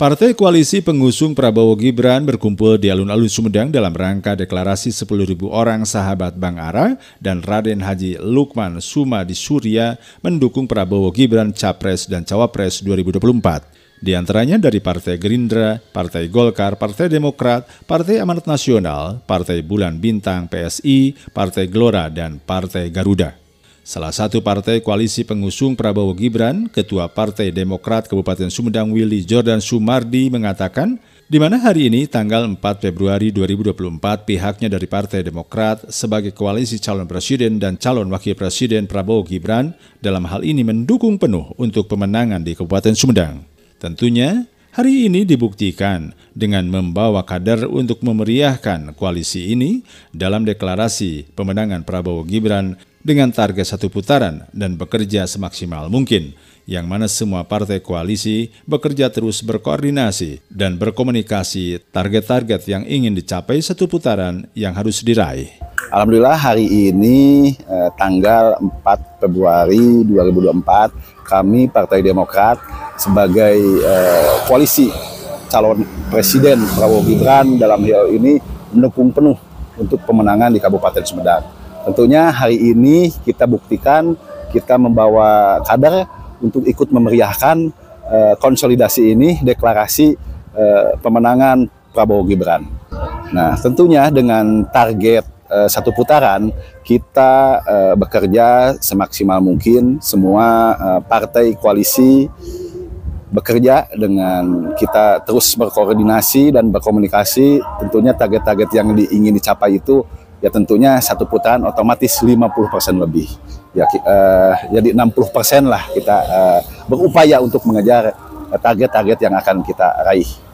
Partai Koalisi Pengusung Prabowo Gibran berkumpul di alun-alun Sumedang dalam rangka deklarasi 10.000 orang sahabat Bang Ara dan Raden Haji Lukman Suma di Suria mendukung Prabowo Gibran Capres dan Cawapres 2024. Di antaranya dari Partai Gerindra, Partai Golkar, Partai Demokrat, Partai Amanat Nasional, Partai Bulan Bintang PSI, Partai Gelora, dan Partai Garuda. Salah satu partai koalisi pengusung Prabowo Gibran, Ketua Partai Demokrat Kabupaten Sumedang Willy Jordan Sumardi mengatakan, di mana hari ini tanggal 4 Februari 2024 pihaknya dari Partai Demokrat sebagai koalisi calon presiden dan calon wakil presiden Prabowo Gibran dalam hal ini mendukung penuh untuk pemenangan di Kabupaten Sumedang. Tentunya hari ini dibuktikan dengan membawa kader untuk memeriahkan koalisi ini dalam deklarasi pemenangan Prabowo Gibran dengan target satu putaran dan bekerja semaksimal mungkin, yang mana semua partai koalisi bekerja terus berkoordinasi dan berkomunikasi target-target yang ingin dicapai satu putaran yang harus diraih. Alhamdulillah hari ini eh, tanggal 4 Februari 2024 kami Partai Demokrat sebagai eh, koalisi calon presiden Prabowo Gibran dalam hal ini mendukung penuh untuk pemenangan di Kabupaten Sumedang Tentunya hari ini kita buktikan kita membawa kader untuk ikut memeriahkan uh, konsolidasi ini deklarasi uh, pemenangan Prabowo Gibran. Nah, tentunya dengan target uh, satu putaran kita bekerja semaksimal mungkin semua partai koalisi bekerja dengan kita terus berkoordinasi dan berkomunikasi tentunya target-target yang ingin dicapai itu ya tentunya satu putaran otomatis 50% lebih. Ya uh, jadi 60% lah kita uh, berupaya untuk mengejar eh, target-target yang akan kita raih.